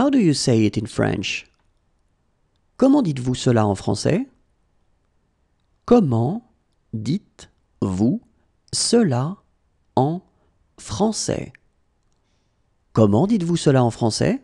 How do you say it in French? Comment dites-vous cela en français? Comment dites-vous cela en français? Comment dites-vous cela en français?